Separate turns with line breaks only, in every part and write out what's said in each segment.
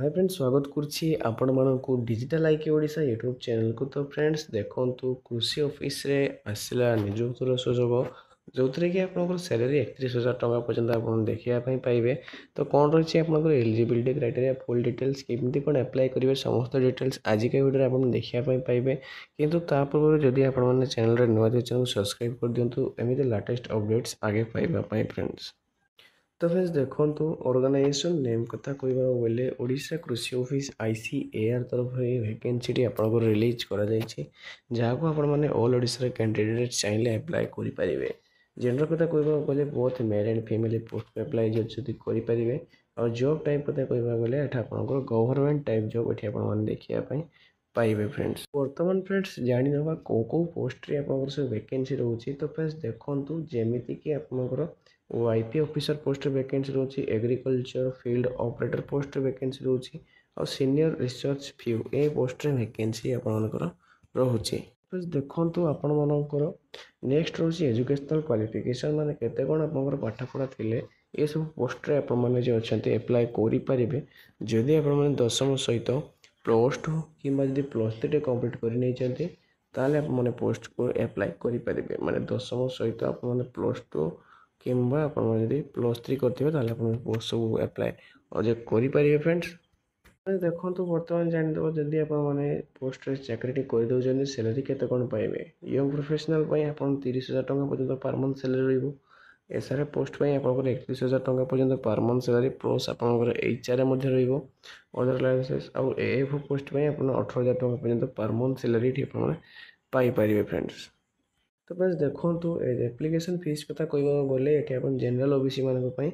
high friend ସ୍ୱାଗତ କରୁଛି ଆପଣମାନଙ୍କୁ ଡିଜିଟାଲ ଆଇକି ଓଡ଼ିଶା ୟୁଟ୍ୟୁବ୍ ଚ୍ୟାନେଲକୁ ତ ଫ୍ରେଣ୍ଡସ୍ ଦେଖନ୍ତୁ କୃଷି ଅଫିସରେ ଆସିଲା ନିଯୁକ୍ତିର ସୁଯୋଗ ଯେଉଁଥିରେ କି ଆପଣଙ୍କର ସାଲାରୀ ଏକତିରିଶ ହଜାର ଟଙ୍କା ପର୍ଯ୍ୟନ୍ତ ଆପଣ ଦେଖିବା ପାଇଁ ପାଇବେ ତ କ'ଣ ରହିଛି ଆପଣଙ୍କର ଏଲିଜିବିଲିଟି କ୍ରାଇଟେରିଆ ଫୁଲ୍ ଡିଟେଲ୍ସ କେମିତି କ'ଣ ଆପ୍ଲାଏ କରିବେ ସମସ୍ତ ଡିଟେଲ୍ସ ଆଜିକା ଭିଡ଼ିଓରେ ଆପଣ ଦେଖିବା ପାଇଁ ପାଇବେ କିନ୍ତୁ ତା ପୂର୍ବରୁ ଯଦି ଆପଣମାନେ ଚ୍ୟାନେଲରେ ନୂଆ ଥିବେ ଚ୍ୟାନେଲକୁ ସବସ୍କ୍ରାଇବ୍ କରିଦିଅନ୍ତୁ ଏମିତି ଲାଟେଷ୍ଟ ଅପଡ଼େଟ୍ସ ଆଗେ ପାଇବା ପାଇଁ ଫ୍ରେଣ୍ଡସ୍ তো ফ্রেন্ডস দেখন্তু ଅର୍ଗାନାଇଜେସନ୍ ନେମ୍ କଥା କହିବାକୁ ଗଲେ ଓଡ଼ିଶା କୃଷି office I C A R ତରଫରୁ ଏହି ଭ୍ୟାକେନ୍ସିଟି ଆପଣଙ୍କର ରିଲିଜ୍ କରାଯାଇଛି ଯାହାକୁ ଆପଣମାନେ ଅଲ୍ ଓଡ଼ିଶାର କ୍ୟାଣ୍ଡିଡେଟ୍ ଚାହିଁଲେ ଆପ୍ଲାଏ କରିପାରିବେ ଜେଣ୍ଡର କଥା କହିବାକୁ ଗଲେ both male and female post apply ଯଦି କରିପାରିବେ ଆଉ ଜବ୍ ଟାଇପ୍ କଥା କହିବାକୁ ଗଲେ ଏଠି ଆପଣଙ୍କର ଗଭର୍ଣ୍ଣମେଣ୍ଟ ଟାଇପ୍ ଜବ୍ ଏଠି ଆପଣମାନେ ଦେଖିବା ପାଇଁ ପାଇବେ ଫ୍ରେଣ୍ଡସ୍ ବର୍ତ୍ତମାନ ଫ୍ରେଣ୍ଡସ୍ ଜାଣିନେବା କେଉଁ କେଉଁ ପୋଷ୍ଟରେ ଆପଣଙ୍କର ସବୁ ଭ୍ୟାକେନ୍ସି ରହୁଛି ତ ଫ୍ରେଣ୍ଡସ୍ ଦେଖନ୍ତୁ ଯେମିତିକି ଆପଣଙ୍କର ଓ ଆଇ ପି ଅଫିସର ପୋଷ୍ଟରେ ଭ୍ୟାକେନ୍ସି ରହୁଛି ଏଗ୍ରିକଲଚର ଫିଲ୍ଡ ଅପରେଟର ପୋଷ୍ଟରେ ଭ୍ୟାକେନ୍ସି ରହୁଛି ଆଉ ସିନିୟର ରିସର୍ଚ୍ଚ ଫ୍ୟୁ ଏ ପୋଷ୍ଟରେ ଭ୍ୟାକେନ୍ସି ଆପଣମାନଙ୍କର ରହୁଛି ଦେଖନ୍ତୁ ଆପଣମାନଙ୍କର ନେକ୍ସଟ ରହୁଛି ଏଜୁକେସନାଲ୍ କ୍ୱାଲିଫିକେସନ୍ ମାନେ କେତେ କ'ଣ ଆପଣଙ୍କର ପାଠପଢ଼ା ଥିଲେ ଏସବୁ ପୋଷ୍ଟରେ ଆପଣମାନେ ଯେଉଁ ଅଛନ୍ତି ଆପ୍ଲାଏ କରିପାରିବେ ଯଦି ଆପଣମାନେ ଦଶମ ସହିତ ପ୍ଲସ୍ ଟୁ କିମ୍ବା ଯଦି ପ୍ଲସ୍ ଥ୍ରୀଟେ କମ୍ପ୍ଲିଟ୍ କରିନେଇଛନ୍ତି ତାହେଲେ ଆପଣମାନେ ପୋଷ୍ଟକୁ ଆପ୍ଲାଏ କରିପାରିବେ ମାନେ ଦଶମ ସହିତ ଆପଣମାନେ ପ୍ଲସ୍ ଟୁ କିମ୍ବା ଆପଣ ଯଦି ପ୍ଲସ୍ ଥ୍ରୀ କରିଥିବେ ତାହେଲେ ଆପଣ ପୋଷ୍ଟ ସବୁ ଆପ୍ଲାଏ ଅଜେକ୍ଟ କରିପାରିବେ ଫ୍ରେଣ୍ଡସ୍ ଦେଖନ୍ତୁ ବର୍ତ୍ତମାନ ଜାଣିଦେବ ଯଦି ଆପଣମାନେ ପୋଷ୍ଟରେ ଚାକିରିଟି କରିଦେଉଛନ୍ତି ସାଲେରୀ କେତେ କ'ଣ ପାଇବେ ୟଙ୍ଗ ପ୍ରଫେସନାଲ୍ ପାଇଁ ଆପଣ ତିରିଶ ହଜାର ଟଙ୍କା ପର୍ଯ୍ୟନ୍ତ ପାର ମନ୍ଥ ସାଲେରୀ ରହିବ ଏସ୍ଆର୍ଏ ପୋଷ୍ଟ ପାଇଁ ଆପଣଙ୍କର ଏକତିରିଶ ହଜାର ଟଙ୍କା ପର୍ଯ୍ୟନ୍ତ ପାର ମନ୍ଥ ସାଲାରୀ ପ୍ଲସ୍ ଆପଣଙ୍କର ଏଚ୍ଆର୍ଏ ମଧ୍ୟ ରହିବ ଅଦର ଲାଇସେନ୍ସ ଆଉ ଏଏଫ୍ ପୋଷ୍ଟ ପାଇଁ ଆପଣ ଅଠର ହଜାର ଟଙ୍କା ପର୍ଯ୍ୟନ୍ତ ପାର ମନ୍ଥ ସାଲାରୀ ଏଠି ଆପଣମାନେ ପାଇପାରିବେ ଫ୍ରେଣ୍ଡସ୍ তো ଫ୍ରେଣ୍ଡସ୍ ଦେଖନ୍ତୁ ଆପ୍ଲିକେସନ୍ ଫିସ୍ କଥା କହିବାକୁ ଗଲେ ଏଠି ଆପଣ ଜେନେରାଲ୍ ଓବିସି ମାନଙ୍କ ପାଇଁ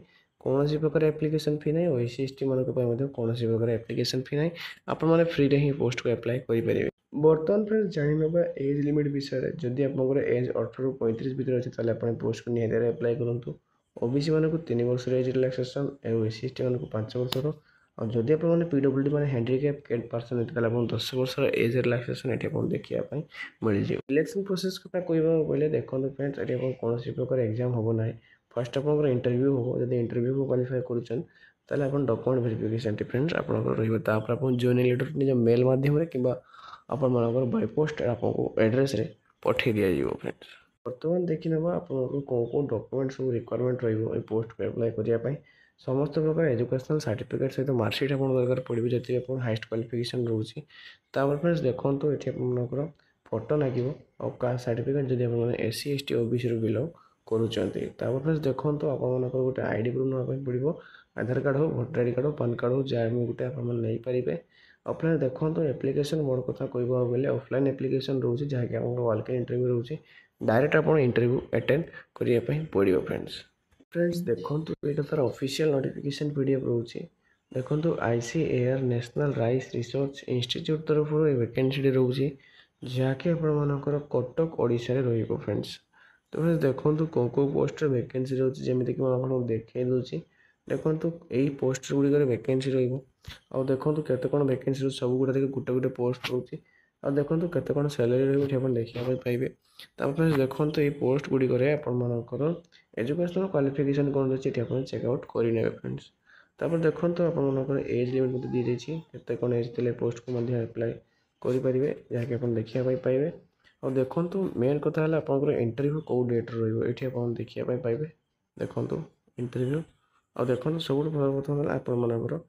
କୌଣସି ପ୍ରକାର ଆପ୍ଲିକେସନ୍ ଫି ନାହିଁ ଓ ଏସ୍ ସି ଏସ୍ ଟି ମାନଙ୍କ ପାଇଁ ମଧ୍ୟ କୌଣସି ପ୍ରକାର ଆପ୍ଲିକେସନ୍ ଫି ନାହିଁ ଆପଣମାନେ ଫ୍ରିରେ ହିଁ ପୋଷ୍ଟକୁ ଆପ୍ଲାଏ କରିପାରିବେ ବର୍ତ୍ତମାନ ଫ୍ରେଣ୍ଡସ୍ ଜାଣିନେବା ଏଜ୍ ଲିମିଟ୍ ବିଷୟରେ ଯଦି ଆପଣଙ୍କର ଏଜ୍ ଅଠରରୁ ପଇଁତିରିଶ ଭିତରେ ଅଛି ତାହେଲେ ଆପଣ ପୋଷ୍ଟକୁ ନିହାତି ଆପ୍ଲାଏ କରନ୍ତୁ ଓବିସି ମାନଙ୍କୁ ତିନି ବର୍ଷର ଏଜ୍ ରିଲାକ୍ସେସନ୍ ଆଉ ଏସ୍ ସି ଏସ୍ ଟି ମାନଙ୍କୁ ପାଞ୍ଚ ବର୍ଷର અને જો દે આપણને पीडब्ल्यूडी माने હેન્ડ્રીકેપ કેન パー સ ની તલા આપણ 10 વર્ષર એજ રિલેક્સેશન ની ટેપ આપણ દેખિયા પઈ મળી જઈઓ રિલેક્શન પ્રોસેસ કા કઈવા બોલે દેખો ફ્રેન્ડ્સ એબ કોનસી પોકર એક્ઝામ હબો નહી ફર્સ્ટ આપણ ઇન્ટરવ્યુ હબો જો ઇન્ટરવ્યુ કો ક્વોલિફાય કરુ છન તલે આપણ ડોક્યુમેન્ટ વેરીફિકેશન થી ફ્રેન્ડ્સ આપણ રોહી તાપર આપણ જોનિયર લીડર ની મેલ માધ્યમ હે કીબા આપણ માનો બાય પોસ્ટ આપકો એડ્રેસ રે પઠે દિયા જઈઓ ફ્રેન્ડ્સ વર્તમાન દેખી નમો આપણ કો કો ડોક્યુમેન્ટસ રિક્વાયરમેન્ટ રહીબો એ પોસ્ટ પે એપ્લાય કરિયા પઈ ସମସ୍ତ ପ୍ରକାର ଏଜୁକେସନାଲ୍ ସାର୍ଟିଫିକେଟ୍ ସହିତ ମାର୍କସିଟ୍ ଆପଣ ଦରକାର ପଡ଼ିବ ଯଦି ଆପଣ ହାଏଷ୍ଟ କ୍ୱାଲିଫିକେସନ୍ ରହୁଛି ତା'ପରେ ଫ୍ରେଣ୍ଡସ୍ ଦେଖନ୍ତୁ ଏଠି ଆପଣଙ୍କର ଫଟୋ ଲାଗିବ ଆଉ କାଷ୍ଟ ସାର୍ଟିଫିକେଟ୍ ଯଦି ଆପଣମାନେ S C S T O B ସିରୁ ବିଲଙ୍ଗ କରୁଛନ୍ତି ତା'ପରେ ଫ୍ରେଣ୍ଡସ୍ ଦେଖନ୍ତୁ ଆପଣମାନଙ୍କର ଗୋଟେ ଆଇ ଡ଼ି ପ୍ରୁଫ୍ ନେବା ପାଇଁ ପଡ଼ିବ ଆଧାର କାର୍ଡ଼ ହଉ ଭୋଟର ଆଇ ଡ଼ି କାର୍ଡ଼ ହଉ ପାନ୍ କାର୍ଡ଼ ହଉ ଯାହା ବି ଗୋଟେ ଆପଣମାନେ ନେଇପାରିବେ ଅଫଲାଇନ୍ ଦେଖନ୍ତୁ ଆପ୍ଲିକେସନ୍ ବଡ଼ କଥା କହିବାକୁ ଗଲେ ଅଫଲାଇନ୍ ଆପ୍ଲିକେସନ୍ ରହୁଛି ଯାହାକି ଆପଣଙ୍କର ୱାଲ୍କା ଇଣ୍ଟରଭ୍ୟୁ ରହୁଛି ଡାଇରେକ୍ଟ ଆପଣ ଇଣ୍ଟରଭ୍ୟୁ ଆଟେଣ୍ଡ କରିବା ପାଇଁ ପଡ଼ିବ ଫ୍ରେଣ୍ଡସ୍ ଫ୍ରେଣ୍ଡସ୍ ଦେଖନ୍ତୁ ଏଇଟା ତା'ର official notification P D F ରହୁଛି ଦେଖନ୍ତୁ I C A R national rice research institute ତରଫରୁ ଏ ଭେକେନ୍ସିଟି ରହୁଛି ଯାହାକି ଆପଣମାନଙ୍କର କଟକ ଓଡ଼ିଶାରେ ରହିବ ଫ୍ରେଣ୍ଡସ୍ ତ ଫ୍ରେଣ୍ଡସ୍ ଦେଖନ୍ତୁ କେଉଁ କେଉଁ ପୋଷ୍ଟରେ ଭେକେନ୍ସି ରହୁଛି ଯେମିତିକି ମୁଁ ଆପଣଙ୍କୁ ଦେଖାଇ ଦେଉଛି ଦେଖନ୍ତୁ ଏଇ ପୋଷ୍ଟ ଗୁଡ଼ିକରେ ଭେକେନ୍ସି ରହିବ ଆଉ ଦେଖନ୍ତୁ କେତେ କ'ଣ ଭେକେନ୍ସି ରହୁଛି ସବୁଗୁଡ଼ା ଦେଖି ଗୋଟେ ଗୋଟେ ପୋଷ୍ଟ ରହୁଛି ଆଉ ଦେଖନ୍ତୁ କେତେ କ'ଣ ସାଲେରୀ ରହିବ ଏଠି ଆପଣ ଦେଖିବା ପାଇଁ ପାଇବେ ତାପରେ ଦେଖନ୍ତୁ ଏଇ ପୋଷ୍ଟ ଗୁଡ଼ିକରେ ଆପଣମାନଙ୍କର ଏଜୁକେସନ୍ କ୍ୱାଲିଫିକେସନ୍ କ'ଣ ରହିଛି ଏଠି ଆପଣ ଚେକ୍ ଆଉଟ୍ କରିନେବେ ଫ୍ରେଣ୍ଡସ୍ ତାପରେ ଦେଖନ୍ତୁ ଆପଣମାନଙ୍କର ଏଜ୍ ଲିମିଟ୍ ମଧ୍ୟ ଦିଆଯାଇଛି କେତେ କ'ଣ ଏଜ୍ ଥିଲେ ପୋଷ୍ଟକୁ ମଧ୍ୟ ଆପ୍ଲାଏ କରିପାରିବେ ଯାହାକି ଆପଣ ଦେଖିବା ପାଇଁ ପାଇବେ ଆଉ ଦେଖନ୍ତୁ ମେନ୍ କଥା ହେଲା ଆପଣଙ୍କର ଇଣ୍ଟରଭ୍ୟୁ କେଉଁ ଡେଟ୍ରେ ରହିବ ଏଠି ଆପଣ ଦେଖିବା ପାଇଁ ପାଇବେ ଦେଖନ୍ତୁ ଇଣ୍ଟରଭ୍ୟୁ ଆଉ ଦେଖନ୍ତୁ ସବୁଠୁ ଭଲ କଥା ହେଲା ଆପଣମାନଙ୍କର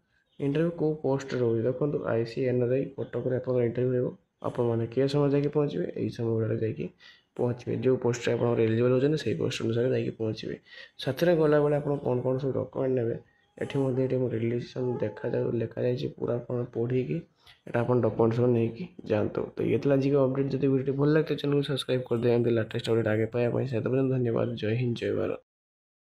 ଇଣ୍ଟରଭ୍ୟୁ କେଉଁ ପୋଷ୍ଟରେ ରହୁଛି ଦେଖନ୍ତୁ I C N R I କଟକରେ ଆପଣଙ୍କର ଇଣ୍ଟରଭ୍ୟୁ ରହିବ ଆପଣମାନେ କେ ସମୟ ଯାଇକି ପହଞ୍ଚିବେ ଏହି ସମୟ ଗୁଡ଼ାରେ ଯାଇକି ପହଞ୍ଚିବେ ଯେଉଁ ପୋଷ୍ଟରେ ଆପଣ ଏଲିଜିବଲ୍ ହେଉଛନ୍ତି ସେଇ ପୋଷ୍ଟ ଅନୁସାରେ ଯାଇକି ପହଞ୍ଚିବେ ସାଥିରେ ଗଲାବେଳେ ଆପଣ କ'ଣ କ'ଣ ସବୁ ଡକ୍ୟୁମେଣ୍ଟ ନେବେ ଏଠି ମଧ୍ୟ ଏଠି ମୁଁ ରିଲେସନ୍ ଦେଖାଯାଉ ଲେଖାଯାଇଛି ପୁରା ଆପଣ ପଢ଼ିକି ଏଇଟା ଆପଣ ଡକ୍ୟୁମେଣ୍ଟ ସବୁ ନେଇକି ଯାଆନ୍ତୁ ତ ଇଏ ଥିଲା ଆଜିକି ଅପଡ଼େଟ୍ ଯଦି ଭିଡ଼ିଓଟି ଭଲ ଲାଗିଲା ଚ୍ୟାନେଲକୁ ସବସ୍କ୍ରାଇବ୍ କରିଦେବେ ଏମିତି ଲାଟେଷ୍ଟ ଅପଡ଼େଟ୍ ଆଗେ ପାଇବା ପାଇଁ ସେତେବେଳେ ଧନ୍ୟବାଦ ଜୟ ହିନ୍ଦ ଜୟ ଭାରତ